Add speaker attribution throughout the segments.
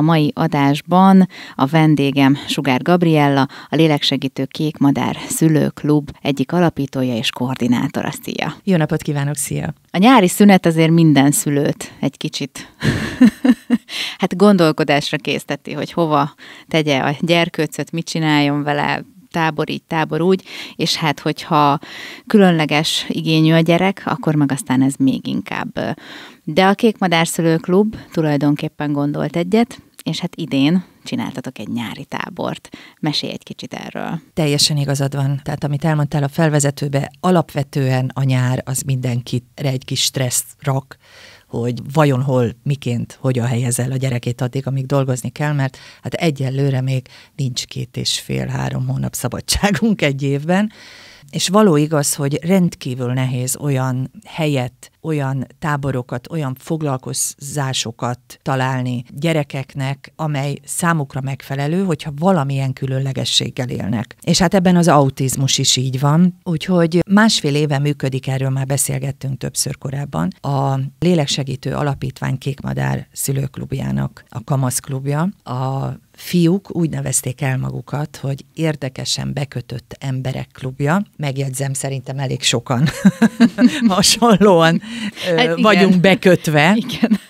Speaker 1: A mai adásban a vendégem Sugár Gabriella, a Léleksegítő Kékmadár Szülőklub egyik alapítója és koordinátora. Szia! Jó napot kívánok, szia! A nyári szünet azért minden szülőt egy kicsit hát gondolkodásra készteti, hogy hova tegye a gyerkőcöt, mit csináljon vele, tábor így, tábor úgy, és hát hogyha különleges igényű a gyerek, akkor meg aztán ez még inkább. De a Kékmadárszülő Klub tulajdonképpen gondolt egyet, és hát idén csináltatok egy nyári tábort. Mesélj egy kicsit erről.
Speaker 2: Teljesen igazad van. Tehát amit elmondtál a felvezetőbe, alapvetően a nyár az mindenkire egy kis stressz rak, hogy vajon hol, miként, hogyan helyezel a gyerekét addig, amíg dolgozni kell, mert hát egyelőre még nincs két és fél-három hónap szabadságunk egy évben, és való igaz, hogy rendkívül nehéz olyan helyet, olyan táborokat, olyan foglalkozásokat találni gyerekeknek, amely számukra megfelelő, hogyha valamilyen különlegességgel élnek. És hát ebben az autizmus is így van, úgyhogy másfél éve működik, erről már beszélgettünk többször korábban, a Léleksegítő Alapítvány Kékmadár szülőklubjának a kamaszklubja, a fiúk úgy nevezték el magukat, hogy érdekesen bekötött emberek klubja. Megjegyzem, szerintem elég sokan hasonlóan hát vagyunk igen. bekötve. Igen.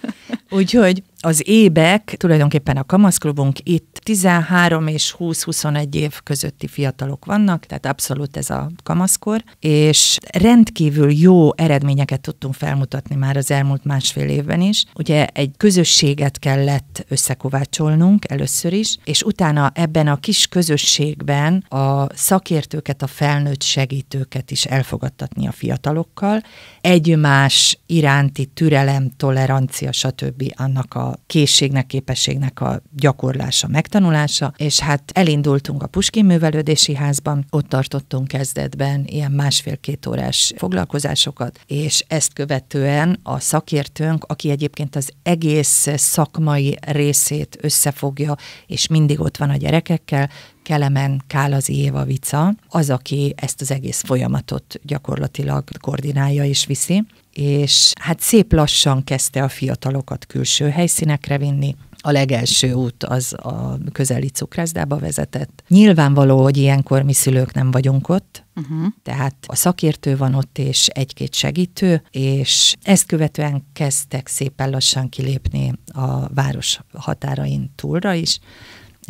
Speaker 2: Úgyhogy az ébek, tulajdonképpen a kamaszklubunk itt 13 és 20-21 év közötti fiatalok vannak, tehát abszolút ez a kamaszkor, és rendkívül jó eredményeket tudtunk felmutatni már az elmúlt másfél évben is. Ugye egy közösséget kellett összekovácsolnunk először is, és utána ebben a kis közösségben a szakértőket, a felnőtt segítőket is elfogadtatni a fiatalokkal, egymás iránti türelem, tolerancia, stb. annak a készségnek, képességnek a gyakorlása, megtanulása, és hát elindultunk a Puskin Művelődési Házban, ott tartottunk kezdetben ilyen másfél-két órás foglalkozásokat, és ezt követően a szakértőnk, aki egyébként az egész szakmai részét összefogja, és mindig ott van a gyerekekkel, Kelemen Kálazi Éva Vica, az, aki ezt az egész folyamatot gyakorlatilag koordinálja és viszi és hát szép lassan kezdte a fiatalokat külső helyszínekre vinni, a legelső út az a közeli cukrászdába vezetett. Nyilvánvaló, hogy ilyenkor mi szülők nem vagyunk ott, uh-huh. tehát a szakértő van ott, és egy-két segítő, és ezt követően kezdtek szépen lassan kilépni a város határain túlra is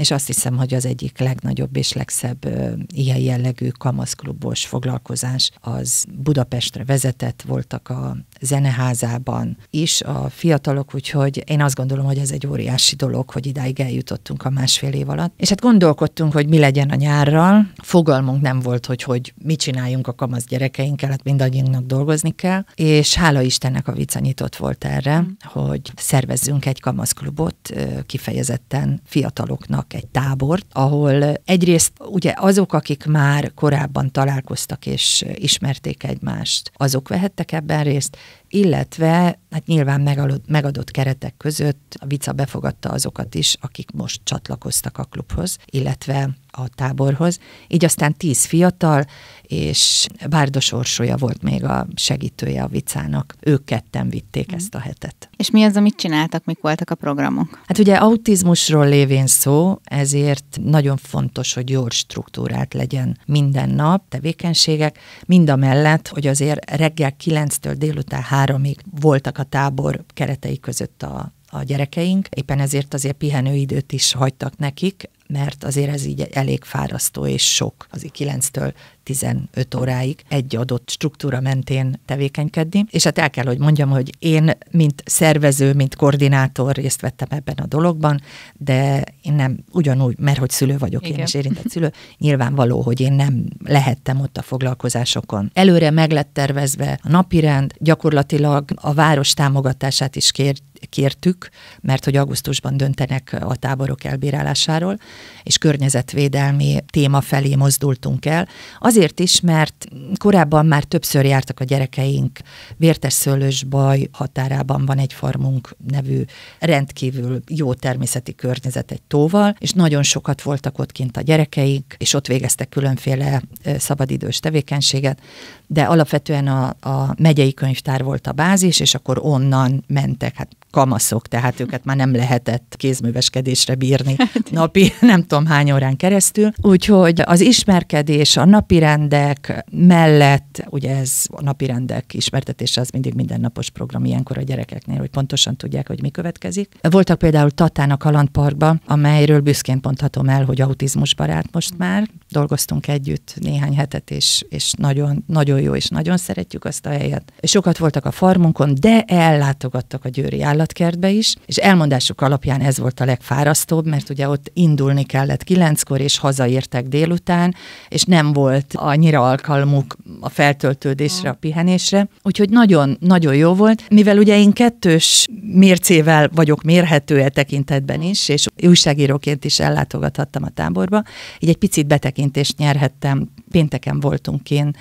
Speaker 2: és azt hiszem, hogy az egyik legnagyobb és legszebb ilyen jellegű kamaszklubos foglalkozás az Budapestre vezetett, voltak a zeneházában is a fiatalok, úgyhogy én azt gondolom, hogy ez egy óriási dolog, hogy idáig eljutottunk a másfél év alatt. És hát gondolkodtunk, hogy mi legyen a nyárral. Fogalmunk nem volt, hogy, hogy mit csináljunk a kamasz gyerekeinkkel, hát mindannyiunknak dolgozni kell. És hála Istennek a vicca nyitott volt erre, mm. hogy szervezzünk egy kamaszklubot kifejezetten fiataloknak tartanak egy tábort, ahol eh, egyrészt ugye azok, akik már korábban találkoztak és eh, ismerték egymást, azok vehettek ebben részt, illetve hát nyilván megadott, megadott keretek között a Vica befogadta azokat is, akik most csatlakoztak a klubhoz, illetve a táborhoz. Így aztán tíz fiatal, és Bárdos Orsolya volt még a segítője a Vicának. Ők ketten vitték mm. ezt a hetet.
Speaker 1: És mi az, amit csináltak, mik voltak a programok?
Speaker 2: Hát ugye autizmusról lévén szó, ezért nagyon fontos, hogy jól struktúrát legyen minden nap, tevékenységek, mind a mellett, hogy azért reggel 9-től délután háromig voltak a tábor keretei között a a gyerekeink, éppen ezért azért pihenőidőt is hagytak nekik, mert azért ez így elég fárasztó és sok, az 9-től 15 óráig egy adott struktúra mentén tevékenykedni. És hát el kell, hogy mondjam, hogy én, mint szervező, mint koordinátor részt vettem ebben a dologban, de én nem ugyanúgy, mert hogy szülő vagyok, Igen. én is érintett szülő, nyilvánvaló, hogy én nem lehettem ott a foglalkozásokon. Előre meg lett tervezve a napirend, gyakorlatilag a város támogatását is kért kértük, mert hogy augusztusban döntenek a táborok elbírálásáról, és környezetvédelmi téma felé mozdultunk el. Azért is, mert korábban már többször jártak a gyerekeink. Vértes szőlős baj határában van egy farmunk nevű rendkívül jó természeti környezet egy tóval, és nagyon sokat voltak ott kint a gyerekeik, és ott végeztek különféle szabadidős tevékenységet, de alapvetően a, a megyei könyvtár volt a bázis, és akkor onnan mentek, hát kamaszok, tehát őket már nem lehetett kézműveskedésre bírni hát napi nem tudom hány órán keresztül. Úgyhogy az ismerkedés, a napirendek mellett, ugye ez a napirendek ismertetése az mindig mindennapos program ilyenkor a gyerekeknél, hogy pontosan tudják, hogy mi következik. Voltak például Tatán a Kalandparkban, amelyről büszkén mondhatom el, hogy autizmusbarát most már. Dolgoztunk együtt néhány hetet, és, és nagyon, nagyon jó, és nagyon szeretjük azt a helyet. Sokat voltak a farmunkon, de ellátogattak a győri állam állatkertbe is, és elmondásuk alapján ez volt a legfárasztóbb, mert ugye ott indulni kellett kilenckor, és hazaértek délután, és nem volt annyira alkalmuk a feltöltődésre, a mm. pihenésre. Úgyhogy nagyon-nagyon jó volt, mivel ugye én kettős mércével vagyok mérhető e tekintetben is, és újságíróként is ellátogathattam a táborba, így egy picit betekintést nyerhettem. Pénteken voltunk én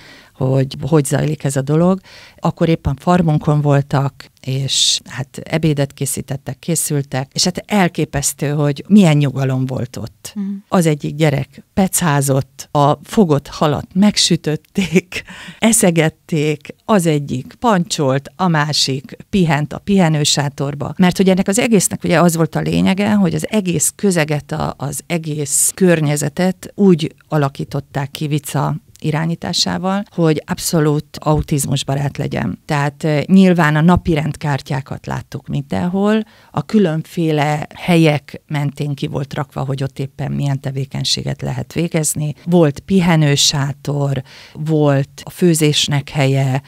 Speaker 2: hogy hogy zajlik ez a dolog. Akkor éppen farmunkon voltak, és hát ebédet készítettek, készültek, és hát elképesztő, hogy milyen nyugalom volt ott. Uh-huh. Az egyik gyerek pecázott, a fogott halat megsütötték, eszegették, az egyik pancsolt, a másik pihent a pihenősátorba. Mert hogy ennek az egésznek ugye az volt a lényege, hogy az egész közeget, a, az egész környezetet úgy alakították ki Vica irányításával, hogy abszolút autizmusbarát legyen. Tehát eh, nyilván a napi rendkártyákat láttuk mindenhol, a különféle helyek mentén ki volt rakva, hogy ott éppen milyen tevékenységet lehet végezni. Volt pihenősátor, volt a főzésnek helye,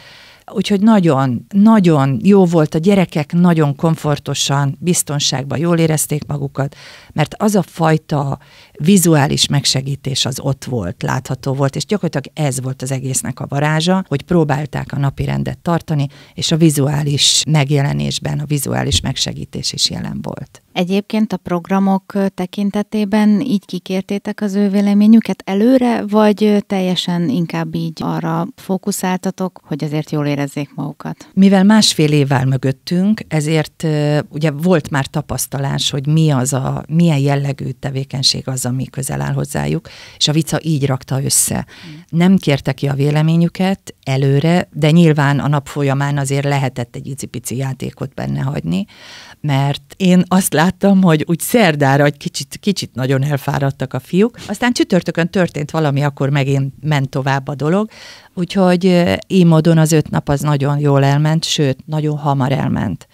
Speaker 2: Úgyhogy nagyon, nagyon jó volt, a gyerekek nagyon komfortosan, biztonságban jól érezték magukat, mert az a fajta vizuális megsegítés az ott volt, látható volt, és gyakorlatilag ez volt az egésznek a varázsa, hogy próbálták a napi rendet tartani, és a vizuális megjelenésben a vizuális megsegítés is jelen
Speaker 1: volt. Egyébként a programok tekintetében így kikértétek az ő véleményüket előre, vagy teljesen inkább így arra fókuszáltatok, hogy azért jól érezzék magukat?
Speaker 2: Mivel másfél évvel mögöttünk, ezért ugye volt már tapasztalás, hogy mi az a, milyen jellegű tevékenység az, ami közel áll hozzájuk, és a vica így rakta össze. Mm. Nem kérte ki a véleményüket előre, de nyilván a nap folyamán azért lehetett egy icipici játékot benne hagyni, mert én azt látom, láttam, hogy úgy szerdára egy kicsit, kicsit nagyon elfáradtak a fiúk. Aztán csütörtökön történt valami, akkor megint ment tovább a dolog. Úgyhogy eh, így módon az öt nap az nagyon jól elment, sőt, nagyon hamar elment.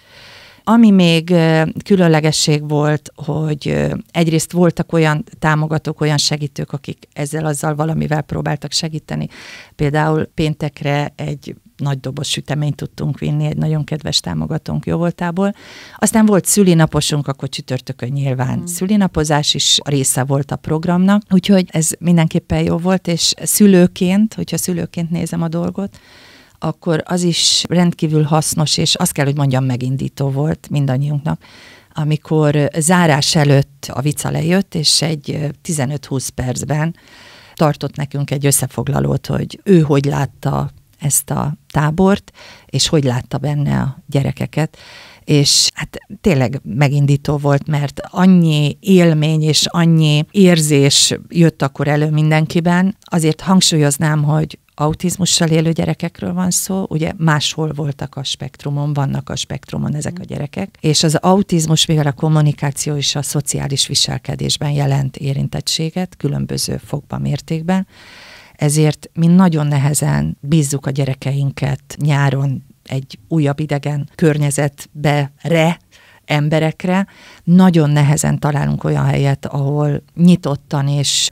Speaker 2: Ami még eh, különlegesség volt, hogy eh, egyrészt voltak olyan támogatók, olyan segítők, akik ezzel-azzal valamivel próbáltak segíteni. Például péntekre egy nagy doboz süteményt tudtunk vinni, egy nagyon kedves támogatónk jó voltából. Aztán volt szülinaposunk, akkor csütörtökön nyilván mm. szülinapozás is része volt a programnak, úgyhogy ez mindenképpen jó volt, és szülőként, hogyha szülőként nézem a dolgot, akkor az is rendkívül hasznos, és azt kell, hogy mondjam, megindító volt mindannyiunknak, amikor zárás előtt a vica lejött, és egy 15-20 percben tartott nekünk egy összefoglalót, hogy ő hogy látta ezt a tábort, és hogy látta benne a gyerekeket. És hát tényleg megindító volt, mert annyi élmény és annyi érzés jött akkor elő mindenkiben. Azért hangsúlyoznám, hogy autizmussal élő gyerekekről van szó, ugye máshol voltak a spektrumon, vannak a spektrumon ezek a gyerekek, és az autizmus, mivel a kommunikáció és a szociális viselkedésben jelent érintettséget, különböző fokban, mértékben, ezért mi nagyon nehezen bízzuk a gyerekeinket nyáron egy újabb idegen környezetbe re, emberekre, nagyon nehezen találunk olyan helyet, ahol nyitottan és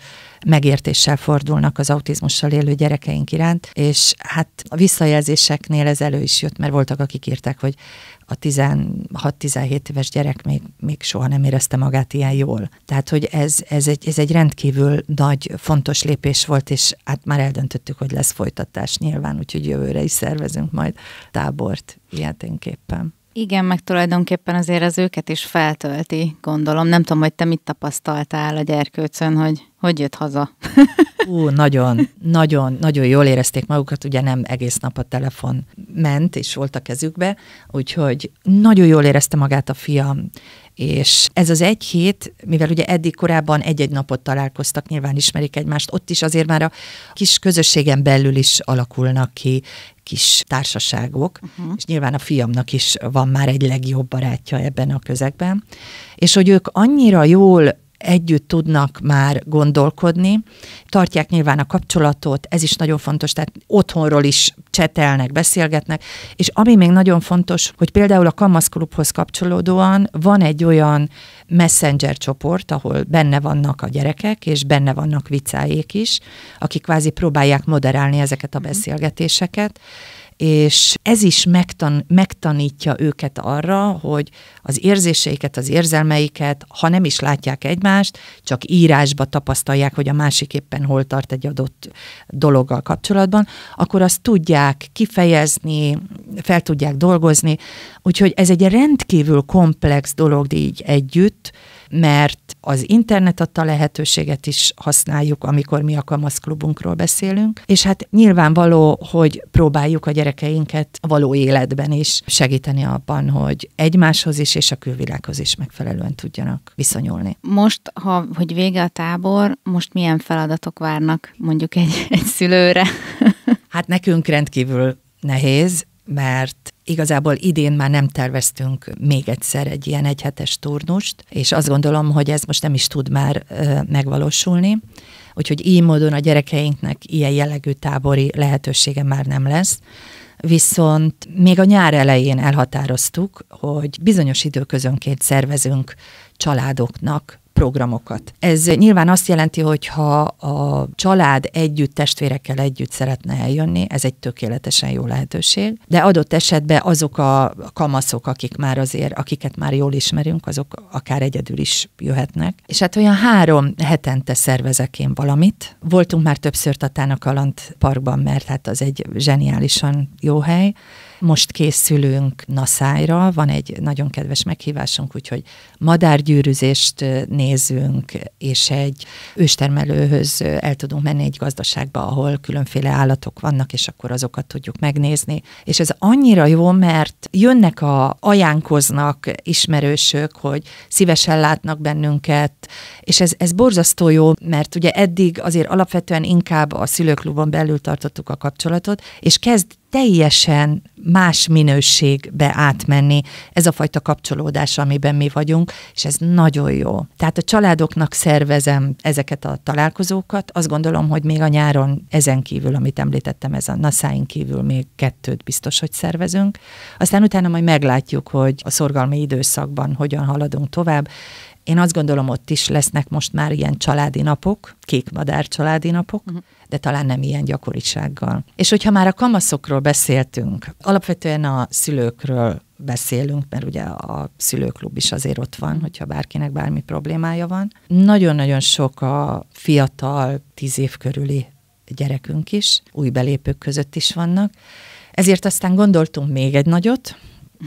Speaker 2: megértéssel fordulnak az autizmussal élő gyerekeink iránt, és hát a visszajelzéseknél ez elő is jött, mert voltak, akik írták, hogy a 16-17 éves gyerek még, még soha nem érezte magát ilyen jól. Tehát, hogy ez, ez, egy, ez egy rendkívül nagy, fontos lépés volt, és hát már eldöntöttük, hogy lesz folytatás nyilván, úgyhogy jövőre is szervezünk majd tábort ilyeténképpen.
Speaker 1: Igen, meg tulajdonképpen azért az őket is feltölti, gondolom. Nem tudom, hogy te mit tapasztaltál a gyerkőcön, hogy hogy jött haza?
Speaker 2: Ú, nagyon, nagyon, nagyon jól érezték magukat, ugye nem egész nap a telefon ment, és volt a kezükbe, úgyhogy nagyon jól érezte magát a fiam, és ez az egy hét, mivel ugye eddig korábban egy-egy napot találkoztak, nyilván ismerik egymást, ott is azért már a kis közösségen belül is alakulnak ki kis társaságok, uh-huh. és nyilván a fiamnak is van már egy legjobb barátja ebben a közegben, és hogy ők annyira jól együtt tudnak már gondolkodni, tartják nyilván a kapcsolatot, ez is nagyon fontos, tehát otthonról is csetelnek, beszélgetnek, és ami még nagyon fontos, hogy például a Klubhoz kapcsolódóan van egy olyan messenger csoport, ahol benne vannak a gyerekek, és benne vannak vicáék is, akik kvázi próbálják moderálni ezeket a mhm. beszélgetéseket, és ez is megtan, megtanítja őket arra, hogy az érzéseiket, az érzelmeiket, ha nem is látják egymást, csak írásba tapasztalják, hogy a másik éppen hol tart egy adott dologgal kapcsolatban, akkor azt tudják kifejezni, fel tudják dolgozni. Úgyhogy ez egy rendkívül komplex dolog így együtt, mert az internet adta lehetőséget is használjuk, amikor mi a kamaszklubunkról beszélünk, és hát nyilvánvaló, hogy próbáljuk a gyerekeinket a való életben is segíteni abban, hogy egymáshoz is és a külvilághoz is megfelelően tudjanak viszonyulni.
Speaker 1: Most, ha, hogy vége a tábor, most milyen feladatok várnak mondjuk egy, egy szülőre?
Speaker 2: Hát nekünk rendkívül nehéz, mert Igazából idén már nem terveztünk még egyszer egy ilyen egyhetes turnust, és azt gondolom, hogy ez most nem is tud már megvalósulni. Úgyhogy így módon a gyerekeinknek ilyen jellegű tábori lehetősége már nem lesz. Viszont még a nyár elején elhatároztuk, hogy bizonyos időközönként szervezünk családoknak programokat. Ez nyilván azt jelenti, hogy ha a család együtt, testvérekkel együtt szeretne eljönni, ez egy tökéletesen jó lehetőség, de adott esetben azok a kamaszok, akik már azért, akiket már jól ismerünk, azok akár egyedül is jöhetnek. És hát olyan három hetente szervezek én valamit. Voltunk már többször a Alant parkban, mert hát az egy zseniálisan jó hely, most készülünk Naszájra, van egy nagyon kedves meghívásunk, úgyhogy madárgyűrűzést nézünk, és egy őstermelőhöz el tudunk menni egy gazdaságba, ahol különféle állatok vannak, és akkor azokat tudjuk megnézni. És ez annyira jó, mert jönnek a ajánkoznak ismerősök, hogy szívesen látnak bennünket, és ez, ez borzasztó jó, mert ugye eddig azért alapvetően inkább a szülőklubon belül tartottuk a kapcsolatot, és kezd teljesen más minőségbe átmenni ez a fajta kapcsolódás, amiben mi vagyunk, és ez nagyon jó. Tehát a családoknak szervezem ezeket a találkozókat, azt gondolom, hogy még a nyáron ezen kívül, amit említettem, ez a naszáin kívül még kettőt biztos, hogy szervezünk. Aztán utána majd meglátjuk, hogy a szorgalmi időszakban hogyan haladunk tovább. Én azt gondolom, ott is lesznek most már ilyen családi napok, kékmadár családi napok, uh-huh. de talán nem ilyen gyakorisággal. És hogyha már a kamaszokról beszéltünk, alapvetően a szülőkről beszélünk, mert ugye a szülőklub is azért ott van, hogyha bárkinek bármi problémája van. Nagyon-nagyon sok a fiatal, tíz év körüli gyerekünk is, új belépők között is vannak. Ezért aztán gondoltunk még egy nagyot,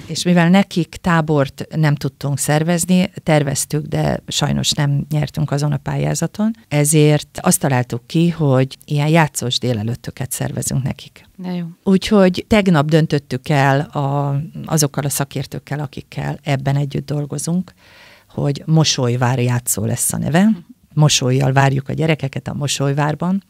Speaker 2: és mivel nekik tábort nem tudtunk szervezni, terveztük, de sajnos nem nyertünk azon a pályázaton, ezért azt találtuk ki, hogy ilyen játszós délelőttöket szervezünk nekik. De jó. Úgyhogy tegnap döntöttük el a, azokkal a szakértőkkel, akikkel ebben együtt dolgozunk, hogy Mosolyvár játszó lesz a neve. Mhm. Mosolyjal várjuk a gyerekeket a Mosolyvárban,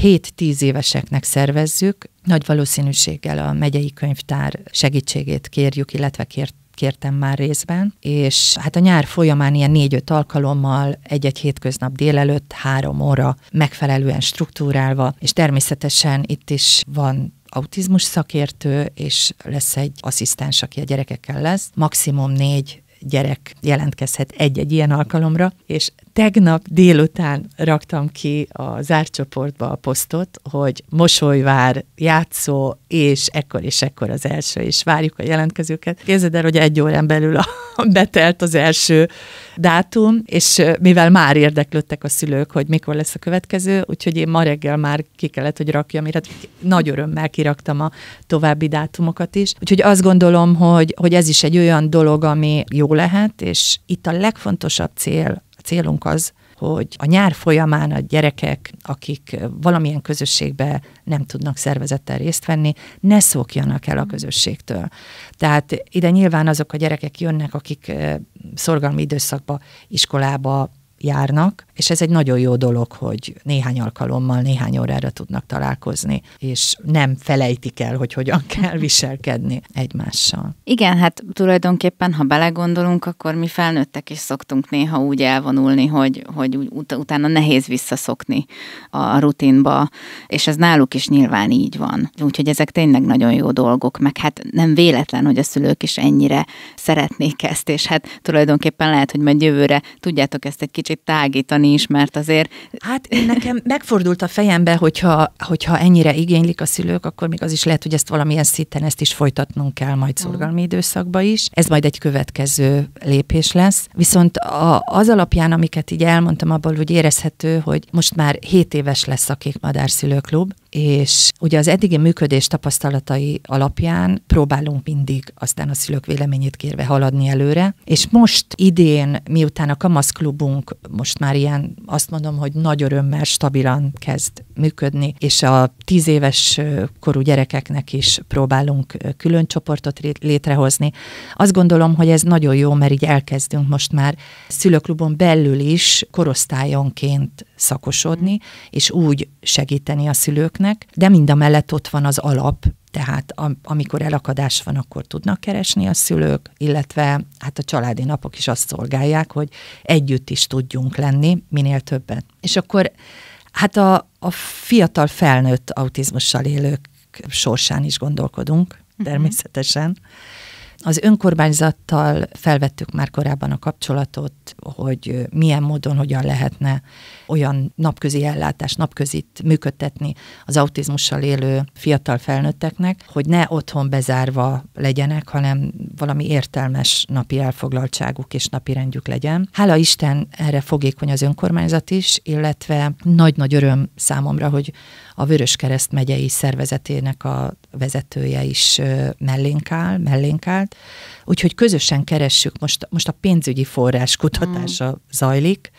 Speaker 2: 7-10 éveseknek szervezzük, nagy valószínűséggel a megyei könyvtár segítségét kérjük, illetve kért kértem már részben, és hát a nyár folyamán ilyen négy-öt alkalommal, egy-egy hétköznap délelőtt, három óra megfelelően struktúrálva, és természetesen itt is van autizmus szakértő, és lesz egy asszisztens, aki a gyerekekkel lesz. Maximum négy gyerek jelentkezhet egy-egy ilyen alkalomra, és tegnap délután raktam ki a zárt csoportba a posztot, hogy Mosolyvár játszó, és ekkor és ekkor az első, és várjuk a jelentkezőket. Képzeld el, hogy egy órán belül a, betelt az első dátum, és mivel már érdeklődtek a szülők, hogy mikor lesz a következő, úgyhogy én ma reggel már ki kellett, hogy rakjam, hát nagy örömmel kiraktam a további dátumokat is. Úgyhogy azt gondolom, hogy, hogy ez is egy olyan dolog, ami jó lehet, és itt a legfontosabb cél célunk az, hogy a nyár folyamán a gyerekek, akik valamilyen közösségbe nem tudnak szervezettel részt venni, ne szokjanak el a mm. közösségtől. Tehát ide nyilván azok a gyerekek jönnek, akik eh, szorgalmi időszakba, iskolába járnak, és ez egy nagyon jó dolog, hogy néhány alkalommal, néhány órára tudnak találkozni, és nem felejtik el, hogy hogyan kell viselkedni egymással.
Speaker 1: Igen, hát tulajdonképpen, ha belegondolunk, akkor mi felnőttek is szoktunk néha úgy elvonulni, hogy, hogy ut- utána nehéz visszaszokni a rutinba, és ez náluk is nyilván így van. Úgyhogy ezek tényleg nagyon jó dolgok, meg hát nem véletlen, hogy a szülők is ennyire szeretnék ezt, és hát tulajdonképpen lehet, hogy majd jövőre tudjátok ezt egy kicsit kicsit tágítani is, mert azért...
Speaker 2: Hát én nekem megfordult a fejembe, hogyha, hogyha ennyire igénylik a szülők, akkor még az is lehet, hogy ezt valamilyen szinten ezt is folytatnunk kell majd szorgalmi időszakba is. Ez majd egy következő lépés lesz. Viszont a, az alapján, amiket így elmondtam, abból úgy érezhető, hogy most már 7 éves lesz a Kék Madár Szülőklub, és ugye az eddigi működés tapasztalatai alapján próbálunk mindig aztán a szülők véleményét kérve haladni előre, és most idén, miután a kamaszklubunk most már ilyen azt mondom, hogy nagy örömmel stabilan kezd működni, és a tíz éves korú gyerekeknek is próbálunk külön csoportot létrehozni. Azt gondolom, hogy ez nagyon jó, mert így elkezdünk most már szülőklubon belül is korosztályonként szakosodni, mm. és úgy segíteni a szülőknek, de mind a mellett ott van az alap tehát am, amikor elakadás van, akkor tudnak keresni a szülők, illetve hát a családi napok is azt szolgálják, hogy együtt is tudjunk lenni minél többen. És akkor hát a, a fiatal felnőtt autizmussal élők sorsán is gondolkodunk, mhm. természetesen. Uh-huh az önkormányzattal felvettük már korábban a kapcsolatot, hogy milyen módon, hogyan lehetne olyan napközi ellátást, napközit működtetni az autizmussal élő fiatal felnőtteknek, hogy ne otthon bezárva legyenek, hanem valami értelmes napi elfoglaltságuk és napi rendjük legyen. Hála Isten erre fogékony az önkormányzat is, illetve nagy-nagy öröm számomra, hogy a Vöröskereszt megyei szervezetének a vezetője is mellénk áll, mellénk állt. Úgyhogy közösen keressük, most, most a pénzügyi forrás kutatása mm. zajlik,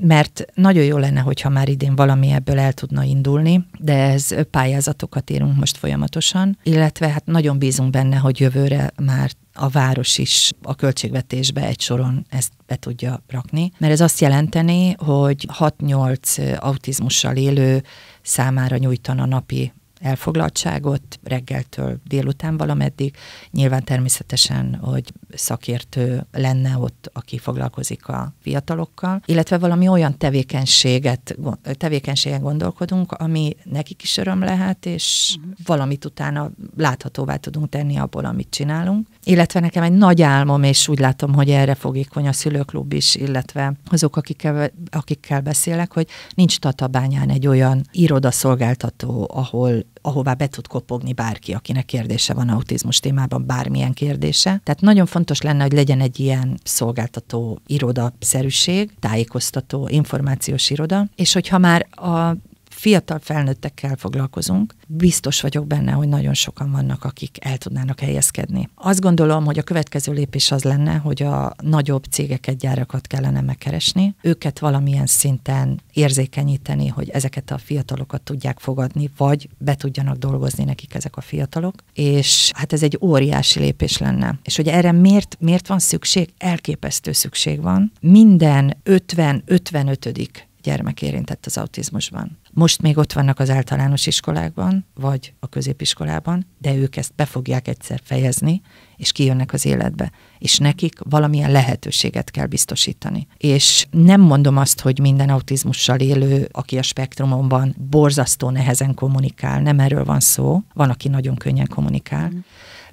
Speaker 2: mert nagyon jó lenne, hogyha már idén valami ebből el tudna indulni, de ez pályázatokat írunk most folyamatosan, illetve hát nagyon bízunk benne, hogy jövőre már a város is a költségvetésbe egy soron ezt be tudja rakni, mert ez azt jelenteni, hogy 6-8 autizmussal élő számára nyújtana napi elfoglaltságot reggeltől délután valameddig. Nyilván természetesen, hogy szakértő lenne ott, aki foglalkozik a fiatalokkal, illetve valami olyan tevékenységet, tevékenységen gondolkodunk, ami nekik is öröm lehet, és uh-huh. valamit utána láthatóvá tudunk tenni abból, amit csinálunk. Illetve nekem egy nagy álmom, és úgy látom, hogy erre fogékony a szülőklub is, illetve azok, akikkel, akikkel beszélek, hogy nincs Tatabányán egy olyan irodaszolgáltató, ahol ahová be tud kopogni bárki, akinek kérdése van autizmus témában, bármilyen kérdése. Tehát nagyon fontos lenne, hogy legyen egy ilyen szolgáltató irodaszerűség, tájékoztató, információs iroda, és hogyha már a fiatal felnőttekkel foglalkozunk. Biztos vagyok benne, hogy nagyon sokan vannak, akik el tudnának helyezkedni. Azt gondolom, hogy a következő lépés az lenne, hogy a nagyobb cégeket, gyárakat kellene megkeresni, őket valamilyen szinten érzékenyíteni, hogy ezeket a fiatalokat tudják fogadni, vagy be tudjanak dolgozni nekik ezek a fiatalok, és hát ez egy óriási lépés lenne. És hogy erre miért, miért van szükség? Elképesztő szükség van. Minden 50-55 gyermek érintett az autizmusban. Most még ott vannak az általános iskolákban, vagy a középiskolában, de ők ezt be fogják egyszer fejezni, és kijönnek az életbe. És nekik valamilyen lehetőséget kell biztosítani. És nem mondom azt, hogy minden autizmussal élő, aki a spektrumon van, borzasztó nehezen kommunikál, nem erről van szó, van, aki nagyon könnyen kommunikál, mm.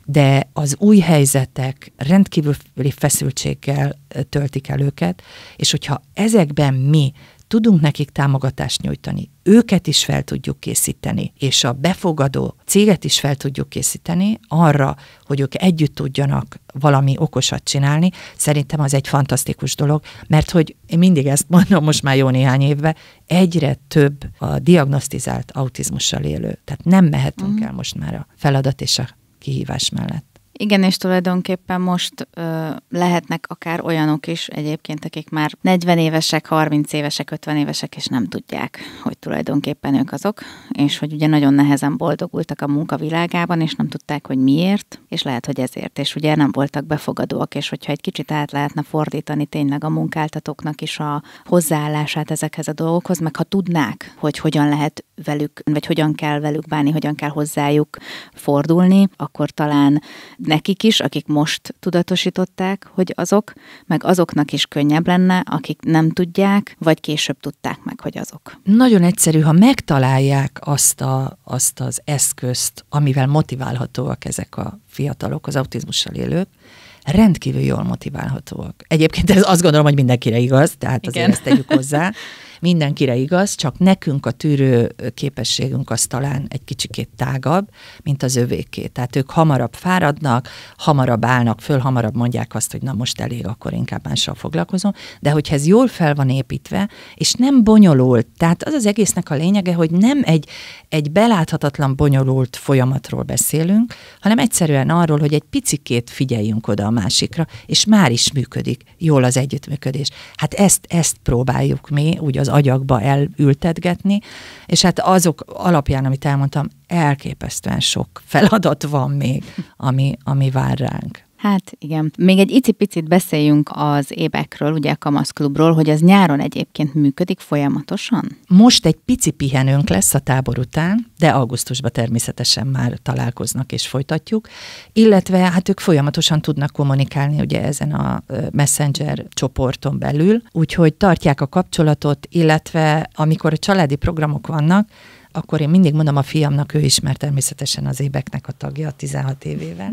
Speaker 2: de az új helyzetek rendkívüli feszültséggel töltik el őket, és hogyha ezekben mi tudunk nekik támogatást nyújtani, őket is fel tudjuk készíteni, és a befogadó céget is fel tudjuk készíteni arra, hogy ők együtt tudjanak valami okosat csinálni, szerintem az egy fantasztikus dolog, mert hogy én mindig ezt mondom most már jó néhány évve, egyre több a diagnosztizált autizmussal élő, tehát nem mehetünk uh-huh. el most már a feladat és a kihívás mellett.
Speaker 1: Igen, és tulajdonképpen most ö, lehetnek akár olyanok is egyébként, akik már 40 évesek, 30 évesek, 50 évesek, és nem tudják, hogy tulajdonképpen ők azok, és hogy ugye nagyon nehezen boldogultak a munkavilágában, és nem tudták, hogy miért, és lehet, hogy ezért, és ugye nem voltak befogadóak, és hogyha egy kicsit át lehetne fordítani tényleg a munkáltatóknak is a hozzáállását ezekhez a dolgokhoz, meg ha tudnák, hogy hogyan lehet velük, vagy hogyan kell velük bánni, hogyan kell hozzájuk fordulni, akkor talán nekik is, akik most tudatosították, hogy azok, meg azoknak is könnyebb lenne, akik nem tudják, vagy később tudták meg, hogy azok.
Speaker 2: Nagyon egyszerű, ha megtalálják azt, a, azt az eszközt, amivel motiválhatóak ezek a fiatalok, az autizmussal élők, rendkívül jól motiválhatóak. Egyébként ez azt gondolom, hogy mindenkire igaz, tehát Igen. azért ezt tegyük hozzá. mindenkire igaz, csak nekünk a tűrő képességünk az talán egy kicsikét tágabb, mint az övéké. Tehát ők hamarabb fáradnak, hamarabb állnak föl, hamarabb mondják azt, hogy na most elég, akkor inkább mással foglalkozom. De hogyha ez jól fel van építve, és nem bonyolult, tehát az az egésznek a lényege, hogy nem egy, egy beláthatatlan bonyolult folyamatról beszélünk, hanem egyszerűen arról, hogy egy picikét figyeljünk oda a másikra, és már is működik jól az együttműködés. Hát ezt, ezt próbáljuk mi, úgy az agyakba elültetgetni, és hát azok alapján, amit elmondtam, elképesztően sok feladat van még, ami, ami vár ránk.
Speaker 1: Hát igen. Még egy icipicit beszéljünk az ébekről, ugye a kamaszklubról, hogy az nyáron egyébként működik folyamatosan?
Speaker 2: Most egy pici pihenőnk lesz a tábor után, de augusztusban természetesen már találkoznak és folytatjuk, illetve hát ők folyamatosan tudnak kommunikálni ugye ezen a Messenger csoporton belül, úgyhogy tartják a kapcsolatot, illetve amikor a családi programok vannak, akkor én mindig mondom a fiamnak, ő ismer természetesen az ébeknek a tagja 16 évével.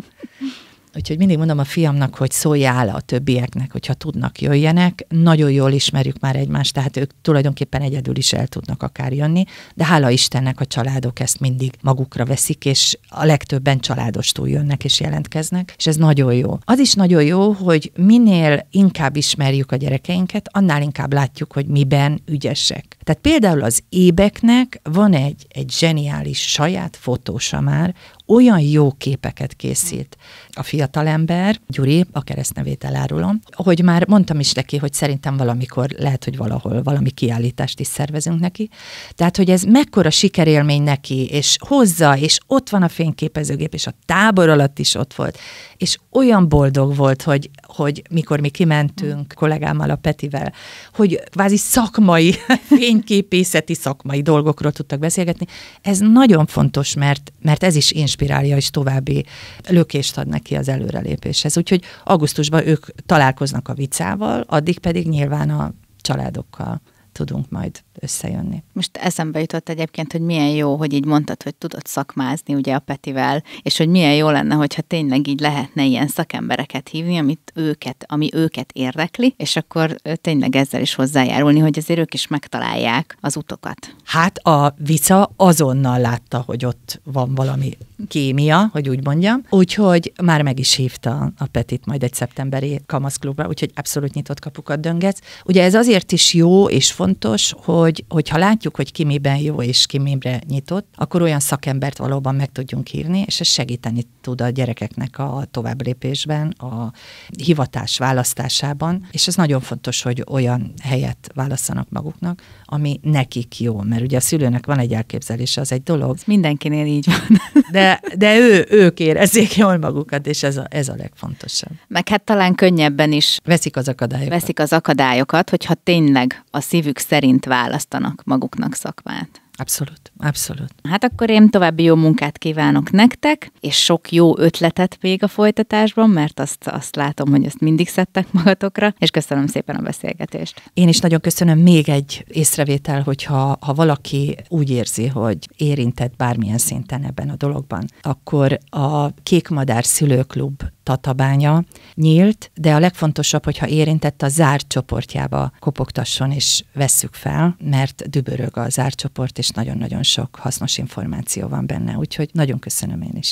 Speaker 2: Úgyhogy mindig mondom a fiamnak, hogy szóljál a többieknek, hogyha tudnak, jöjjenek. Nagyon jól ismerjük már egymást, tehát ők tulajdonképpen egyedül is el tudnak akár jönni, de hála Istennek a családok ezt mindig magukra veszik, és a legtöbben családostul jönnek és jelentkeznek, és ez nagyon jó. Az is nagyon jó, hogy minél inkább ismerjük a gyerekeinket, annál inkább látjuk, hogy miben ügyesek. Tehát például az ébeknek van egy, egy zseniális saját fotósa már, olyan jó képeket készít a fiatalember, Gyuri, a keresztnevét elárulom, hogy már mondtam is neki, hogy szerintem valamikor lehet, hogy valahol valami kiállítást is szervezünk neki. Tehát, hogy ez mekkora sikerélmény neki, és hozza, és ott van a fényképezőgép, és a tábor alatt is ott volt, és olyan boldog volt, hogy hogy mikor mi kimentünk kollégámmal, a Petivel, hogy vázi szakmai, fényképészeti szakmai dolgokról tudtak beszélgetni. Ez nagyon fontos, mert, mert ez is inspirálja, és további lökést ad neki az előrelépéshez. Úgyhogy augusztusban ők találkoznak a vicával, addig pedig nyilván a családokkal tudunk majd összejönni.
Speaker 1: Most eszembe jutott egyébként, hogy milyen jó, hogy így mondtad, hogy tudod szakmázni ugye a Petivel, és hogy milyen jó lenne, hogyha tényleg így lehetne ilyen szakembereket hívni, amit őket, ami őket érdekli, és akkor tényleg ezzel is hozzájárulni, hogy azért ők is megtalálják az utokat. Hát a
Speaker 2: Vica azonnal látta, hogy ott van valami kémia, hogy úgy mondjam, úgyhogy már meg is hívta a Petit majd egy szeptemberi kamaszklubra, úgyhogy abszolút nyitott kapukat döngetsz. Ugye ez azért is jó és fontos, hogy hogy, hogyha látjuk, hogy ki miben jó és ki mibre nyitott, akkor olyan szakembert valóban meg tudjunk hívni, és ez segíteni tud a gyerekeknek a tovább lépésben, a hivatás választásában, és ez nagyon fontos, hogy olyan helyet válasszanak maguknak, ami nekik jó, mert ugye a szülőnek van egy elképzelése, az egy dolog. Ez mindenkinél így van. De, de ő, ők érezzék jól magukat, és ez a, ez a legfontosabb.
Speaker 1: Meg hát talán könnyebben is veszik az akadályokat. Veszik az akadályokat, hogyha tényleg a szívük szerint választanak maguknak szakmát.
Speaker 2: Abszolút, abszolút.
Speaker 1: Hát akkor én további jó munkát kívánok nektek, és sok jó ötletet még a folytatásban, mert azt, azt látom, hogy ezt mindig szedtek magatokra, és köszönöm szépen a beszélgetést.
Speaker 2: Én is nagyon köszönöm még egy észrevétel, hogyha ha valaki úgy érzi, hogy érintett bármilyen szinten ebben a dologban, akkor a Kékmadár Szülőklub tatabánya nyílt, de a legfontosabb, hogyha érintett, a zárt csoportjába kopogtasson és vesszük fel, mert dübörög a zárt csoport, és nagyon-nagyon sok hasznos információ van benne, úgyhogy nagyon köszönöm én is.